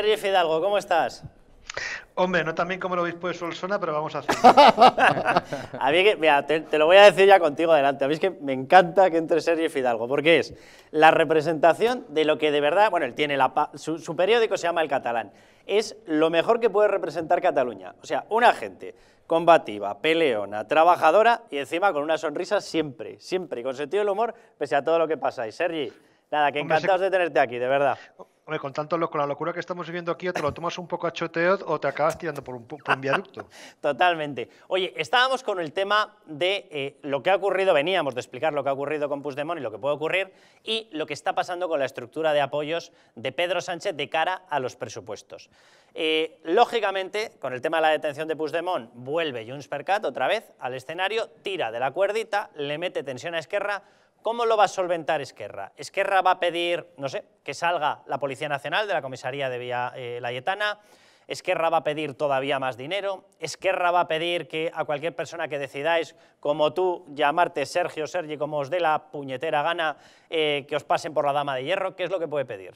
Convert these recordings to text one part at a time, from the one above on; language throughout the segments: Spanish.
Sergi Fidalgo, ¿cómo estás? Hombre, no tan bien como el obispo pues, de Solsona, pero vamos a hacerlo. a te, lo voy a decir ya contigo adelante. A mí es que me encanta que entre Sergio Fidalgo, porque es la representación de lo que de verdad, bueno, él tiene la, su, periódico se llama El Catalán. Es lo mejor que puede representar Cataluña. O sea, una gente combativa, peleona, trabajadora y encima con una sonrisa siempre, siempre, y con sentido del humor, pese a todo lo que pasáis. Sergi, nada, que encantados de tenerte aquí, de verdad con, tanto, con la locura que estamos viviendo aquí, o te lo tomas un poco a choteo o te acabas tirando por un, viaducto. Totalmente. Oye, estábamos con el tema de eh, lo que ha ocurrido, veníamos de explicar lo que ha ocurrido con Puigdemont y lo que puede ocurrir, y lo que está pasando con la estructura de apoyos de Pedro Sánchez de cara a los presupuestos. Eh, lógicamente, con el tema de la detención de Puigdemont, vuelve Junts Percat otra vez al escenario, tira de la cuerdita, le mete tensión a Esquerra, ¿Cómo lo va a solventar Esquerra? Esquerra va a pedir, no sé, que salga la Policía Nacional de la comisaría de vía eh, Esquerra va a pedir todavía más dinero, Esquerra va a pedir que a cualquier persona que decidáis, como tú, llamarte Sergio, Sergi, como os dé la puñetera gana, eh, que os pasen por la dama de hierro, ¿qué es lo que puede pedir?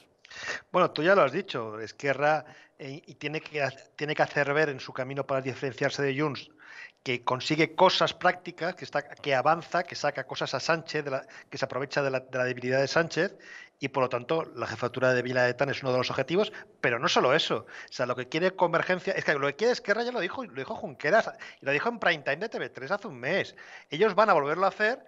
Bueno, tú ya lo has dicho, Esquerra eh, y tiene que, tiene que hacer ver en su camino para diferenciarse de Junts que consigue cosas prácticas, que, está, que avanza, que saca cosas a Sánchez, que se aprovecha de la, debilidad de Sánchez, y por lo tanto la jefatura de Vila de Tan es uno de los objetivos, pero no solo eso. O sea, lo que quiere Convergencia, es que lo que quiere Esquerra ya lo dijo, lo dijo Junqueras, y lo dijo en Prime Time de TV3 hace un mes. Ellos van a volverlo a hacer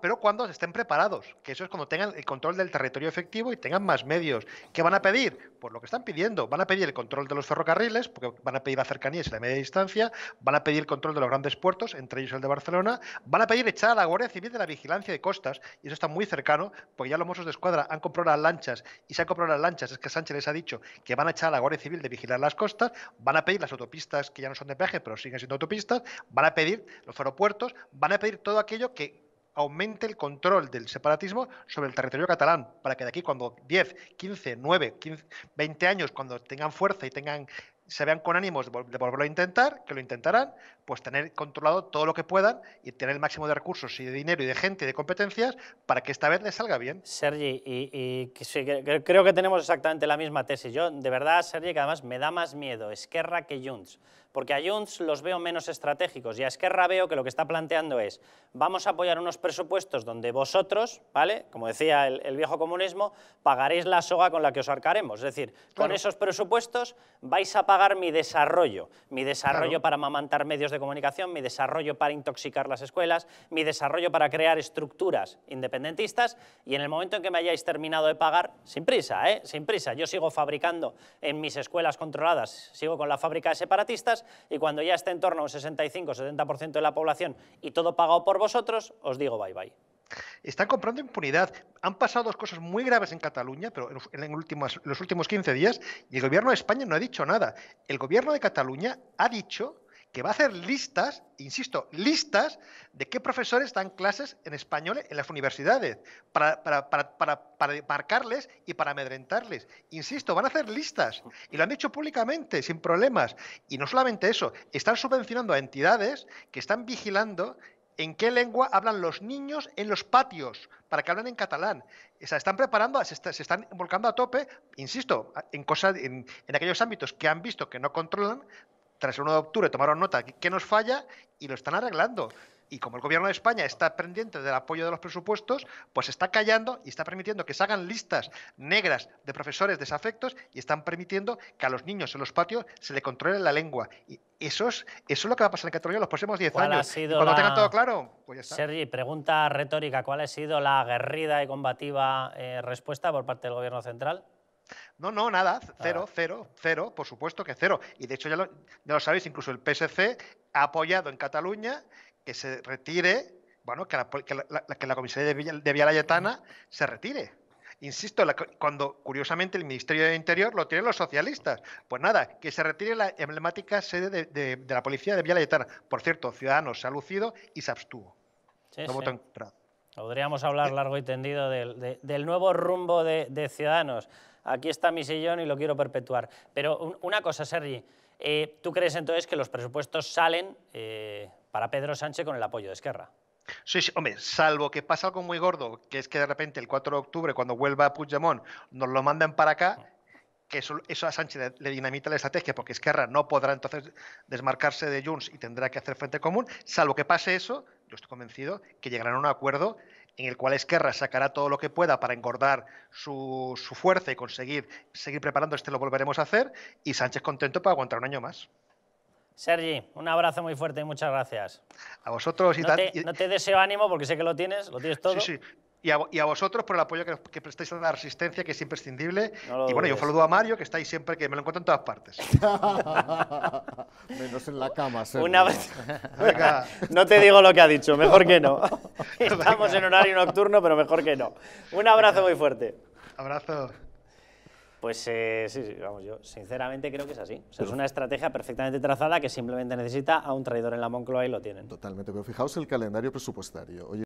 pero cuando estén preparados, que eso es cuando tengan el control del territorio efectivo y tengan más medios. ¿Qué van a pedir? Pues lo que están pidiendo. Van a pedir el control de los ferrocarriles, porque van a pedir la cercanía y la media distancia, van a pedir el control de los grandes puertos, entre ellos el de Barcelona, van a pedir echar a la Guardia Civil de la vigilancia de costas, y eso está muy cercano, porque ya los mozos de escuadra han comprado las lanchas, y se han comprado las lanchas, es que Sánchez les ha dicho que van a echar a la Guardia Civil de vigilar las costas, van a pedir las autopistas que ya no son de peaje, pero siguen siendo autopistas, van a pedir los aeropuertos, van a pedir todo aquello que aumente el control del separatismo sobre el territorio catalán, para que de aquí cuando 10, 15, 9, 20 años, cuando tengan fuerza y tengan se vean con ánimos de, volverlo a intentar, que lo intentarán, pues tener controlado todo lo que puedan y tener el máximo de recursos y de dinero y de gente y de competencias para que esta vez les salga bien. Sergi, y, creo que tenemos exactamente la misma tesis. Yo, de verdad, Sergi, que además me da más miedo Esquerra que Junts porque a Junts los veo menos estratégicos y a Esquerra veo que lo que está planteando es vamos a apoyar unos presupuestos donde vosotros, ¿vale? como decía el, viejo comunismo, pagaréis la soga con la que os arcaremos. Es decir, con esos presupuestos vais a pagar mi desarrollo, mi desarrollo para amamantar medios de comunicación, mi desarrollo para intoxicar las escuelas, mi desarrollo para crear estructuras independentistas y en el momento en que me hayáis terminado de pagar, sin prisa, ¿eh? sin prisa, yo sigo fabricando en mis escuelas controladas, sigo con la fábrica de separatistas y cuando ya esté en torno a un 65-70% de la población y todo pagado por vosotros, os digo bye bye. Están comprando impunidad. Han pasado dos cosas muy graves en Cataluña, pero en, los últimos 15 días, y el gobierno de España no ha dicho nada. El gobierno de Cataluña ha dicho que va a hacer listas, insisto, listas de qué profesores dan clases en español en las universidades, para, marcarles y para amedrentarles. Insisto, van a hacer listas y lo han dicho públicamente, sin problemas. Y no solamente eso, están subvencionando a entidades que están vigilando en qué lengua hablan los niños en los patios, para que hablen en catalán. O sea, están preparando, se, se, están volcando a tope, insisto, en, cosas, en, en, aquellos ámbitos que han visto que no controlan, tras el 1 de octubre tomaron nota que nos falla y lo están arreglando. Y como el gobierno de España está pendiente del apoyo de los presupuestos, pues está callando y está permitiendo que se hagan listas negras de profesores desafectos y están permitiendo que a los niños en los patios se le controle la lengua. Y eso es, eso lo que va a pasar en Cataluña en los próximos 10 años. cuando tengan todo claro, pues Sergi, pregunta retórica. ¿Cuál ha sido la aguerrida y combativa eh, respuesta por parte del gobierno central? No, no, nada, ah. cero, cero, cero, por supuesto que cero. Y de hecho ya lo, sabéis, incluso el PSC ha apoyado en Cataluña que se retire, bueno, que la, que la, comisaría de, Vía se retire. Insisto, cuando curiosamente el Ministerio de Interior lo tienen los socialistas. Pues nada, que se retire la emblemática sede de, la policía de Villalayetana. Por cierto, Ciudadanos se ha lucido y se abstuvo. Podríamos hablar eh. largo y tendido del nuevo rumbo de Ciudadanos aquí está mi sillón y lo quiero perpetuar. Pero una cosa, Sergi, eh, ¿tú crees entonces que los presupuestos salen eh, para Pedro Sánchez con el apoyo de Esquerra? Sí, hombre, salvo que pase algo muy gordo, que es que de repente el 4 de octubre, cuando vuelva a Puigdemont, nos lo mandan para acá, que eso, eso, a Sánchez le dinamita la estrategia, porque Esquerra no podrá entonces desmarcarse de Junts y tendrá que hacer frente común, salvo que pase eso, yo estoy convencido que llegarán a un acuerdo en el cual Esquerra sacará todo lo que pueda para engordar su, fuerza y conseguir seguir preparando, este lo volveremos a hacer, y Sánchez contento para aguantar un año más. Sergi, un abrazo muy fuerte y muchas gracias. A vosotros y no, no te deseo ánimo porque sé que lo tienes, lo tienes todo. Sí, sí. Y a, vosotros por el apoyo que, que, prestáis a la resistencia, que es imprescindible. y bueno, yo saludo a Mario, que está ahí siempre, que me lo encuentro en todas partes. Menos en la cama, Una No te digo lo que ha dicho, mejor que no. Estamos en horario nocturno, pero mejor que no. Un abrazo muy fuerte. Abrazo. Pues eh, sí, sí, vamos, yo sinceramente creo que es así. es una estrategia perfectamente trazada que simplemente necesita a un traidor en la Moncloa y lo tienen. Totalmente, pero fijaos el calendario presupuestario.